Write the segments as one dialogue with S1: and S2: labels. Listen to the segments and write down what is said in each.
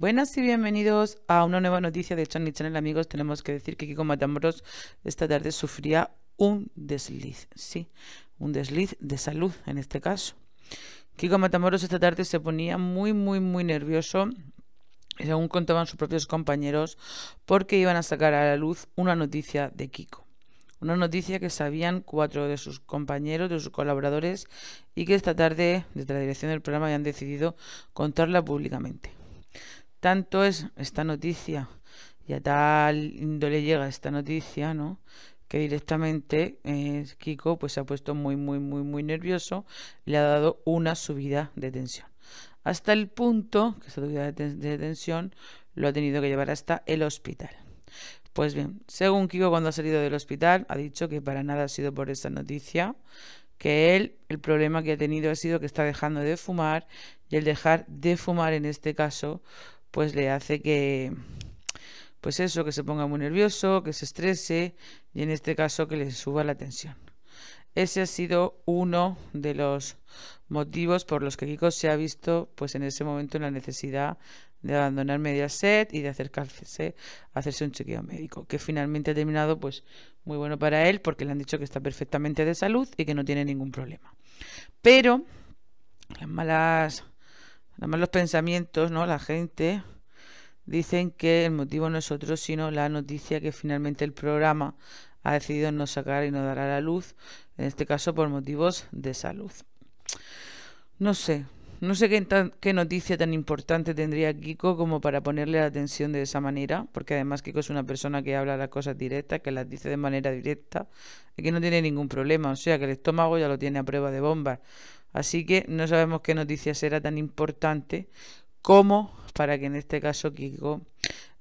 S1: Buenas y bienvenidos a una nueva noticia de Channel Channel, amigos. Tenemos que decir que Kiko Matamoros esta tarde sufría un desliz, sí, un desliz de salud en este caso. Kiko Matamoros esta tarde se ponía muy, muy, muy nervioso según contaban sus propios compañeros, porque iban a sacar a la luz una noticia de Kiko. Una noticia que sabían cuatro de sus compañeros, de sus colaboradores, y que esta tarde, desde la dirección del programa, habían decidido contarla públicamente. Tanto es esta noticia, y a tal índole llega esta noticia, ¿no? Que directamente eh, Kiko pues se ha puesto muy, muy, muy, muy nervioso le ha dado una subida de tensión. Hasta el punto que esta subida de, tensión lo ha tenido que llevar hasta el hospital. Pues bien, según Kiko cuando ha salido del hospital ha dicho que para nada ha sido por esta noticia, que él el problema que ha tenido ha sido que está dejando de fumar y el dejar de fumar en este caso pues le hace que, pues eso, que se ponga muy nervioso, que se estrese y en este caso que le suba la tensión. Ese ha sido uno de los motivos por los que Kiko se ha visto pues en ese momento en la necesidad de abandonar Mediaset y de acercarse a hacerse un chequeo médico, que finalmente ha terminado pues muy bueno para él porque le han dicho que está perfectamente de salud y que no tiene ningún problema. Pero las malas los pensamientos, ¿no? La gente dicen que el motivo no es otro sino la noticia que finalmente el programa ha decidido no sacar y no dar a la luz, en este caso por motivos de salud. No sé, no sé qué, qué, noticia tan importante tendría Kiko como para ponerle la atención de esa manera, porque además Kiko es una persona que habla las cosas directas, que las dice de manera directa y que no tiene ningún problema, o sea que el estómago ya lo tiene a prueba de bombas. Así que no sabemos qué noticias era tan importante como para que en este caso Kiko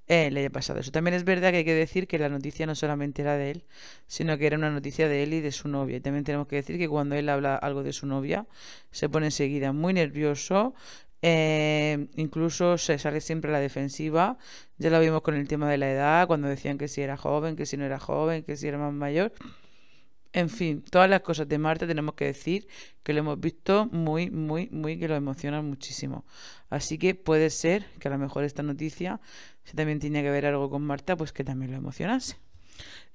S1: eh, le haya pasado eso. También es verdad que hay que decir que la noticia no solamente era de él, sino que era una noticia de él y de su novia. Y también tenemos que decir que cuando él habla algo de su novia, se pone enseguida muy nervioso, eh, incluso se sale siempre a la defensiva. Ya lo vimos con el tema de la edad, cuando decían que si era joven, que si no era joven, que si era más mayor. En fin, todas las cosas de Marta tenemos que decir que lo hemos visto muy, muy, muy, que lo emociona muchísimo. Así que puede ser que a lo mejor esta noticia, si también tiene que ver algo con Marta, pues que también lo emocionase.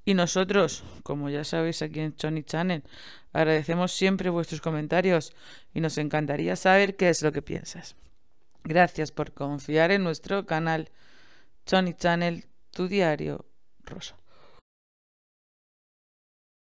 S1: Y nosotros, como ya sabéis aquí en Chony Channel, agradecemos siempre vuestros comentarios y nos encantaría saber qué es lo que piensas. Gracias por confiar en nuestro canal Chony Channel, tu diario rosa.